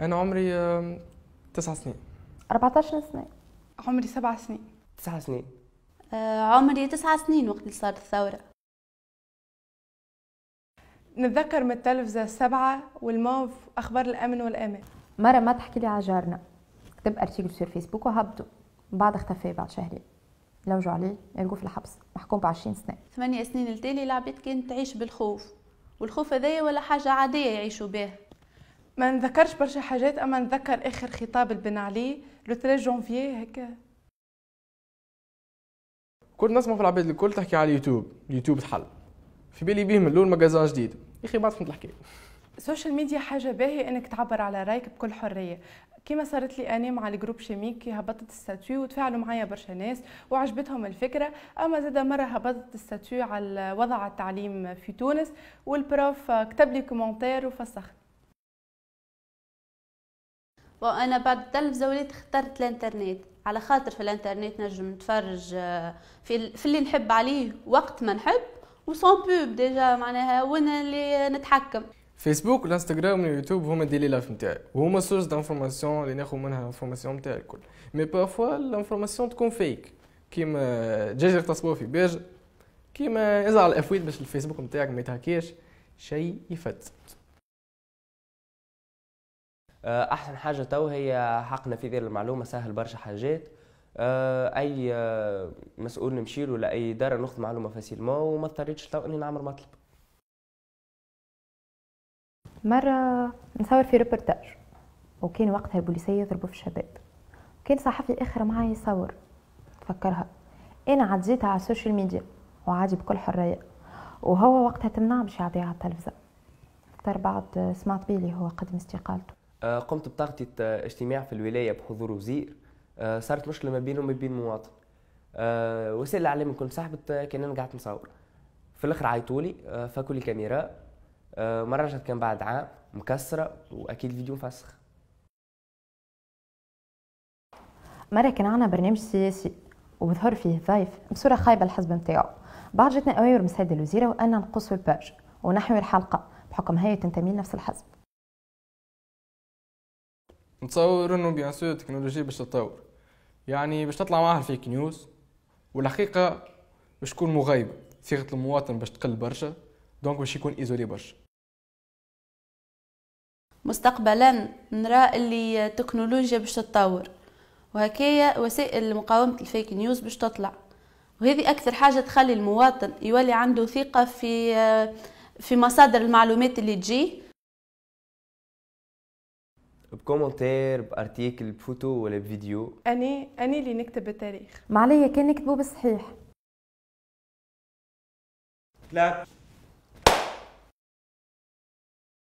انا عمري تسع سنين 14 سنه عمري سبع سنين تسع سنين آه، عمري تسع سنين وقت اللي صارت الثوره نتذكر من التلفزة السبعة والموف أخبار الأمن والأمان مرة ما تحكي لي على جارنا كتب أرتيكل في فيسبوك وهبطوا بعد اختفى بعد شهرين لوجوا عليه لقوه في الحبس محكوم ب 20 سنة ثمانية سنين التالي العباد كانت تعيش بالخوف والخوف هذايا ولا حاجة عادية يعيشوا بها ما نذكرش برشا حاجات اما نذكر اخر خطاب البن علي لو 3 جونفيي هكا كنت نسمع في العباد الكل تحكي على اليوتيوب اليوتيوب تحل في بالي بيه من الاول مجازان جديد يا اخي بعد فهمت الحكايه السوشيال ميديا حاجه باهي انك تعبر على رايك بكل حريه كما صارت لي انا مع الجروب شيميك هبطت الساتوي وتفاعلوا معايا برشا ناس وعجبتهم الفكره اما زاد مره هبطت الساتوي على وضع التعليم في تونس والبروف كتب لي كومنتير وفسخت وانا بعد تلفزه وليت اخترت الانترنت على خاطر في الانترنت نجم نتفرج آه، في, في اللي نحب عليه وقت ما نحب وسون بوب ديجا معناها وانا اللي نتحكم فيسبوك والانستغرام واليوتيوب هما دي لايف نتاعي وهما سورس دانفورماسيون اللي ناخذ منها انفورماسيون نتاعي الكل مي بارفوا الانفورماسيون تكون فيك كيما دجاجة آه، تصبو في بيج كيما ازعل آه، الافويد باش الفيسبوك نتاعك ما يتهكيش شيء يفتت آه، احسن حاجه تو هي حقنا في ذي المعلومه سهل برشا حاجات آه، اي آه، مسؤول نمشيله لاي دار ناخذ معلومه فاسيلمو وما اضطريتش تو اني نعمل مطلب مره نصور في ريبورتاج وكان وقتها البوليسيه يضربوا في الشباب كان صحفي اخر معايا يصور تفكرها انا عديتها على السوشيال ميديا وعادي بكل حريه وهو وقتها تمنع باش يعطيها على التلفزه بعد سمعت بيلي هو قدم استقالته آه، قمت بطاقتي آه، اجتماع في الولايه بحضور وزير آه، صارت مشكله ما بينهم وما بين مواطن وسائل الاعلام كنت صاحبت كان انا قاعد نصور في الاخر عيطولي فكوا لي كاميرا مره رجعت كان بعد عام مكسره واكيد الفيديو مفسخ مرة كان عنا برنامج سياسي وظهر فيه ضيف بصورة خايبة الحزب نتاعو بعد جاتنا أوامر من السيدة الوزيرة وأنا نقصوا الباج ونحيوا الحلقة بحكم هي تنتمي لنفس الحزب نتصور انه بيان سور التكنولوجيا باش تتطور يعني باش تطلع معها الفيك نيوز والحقيقه باش تكون مغيبة صيغه المواطن باش تقل برشا دونك باش يكون ايزولي برشا مستقبلا نرى اللي التكنولوجيا باش تتطور وهكايا وسائل مقاومه الفيك نيوز باش تطلع وهذه اكثر حاجه تخلي المواطن يولي عنده ثقه في في مصادر المعلومات اللي تجيه بكومنتير بارتيكل بفوتو ولا بفيديو انا انا اللي نكتب التاريخ ما معليا كان نكتبه بالصحيح ثلاث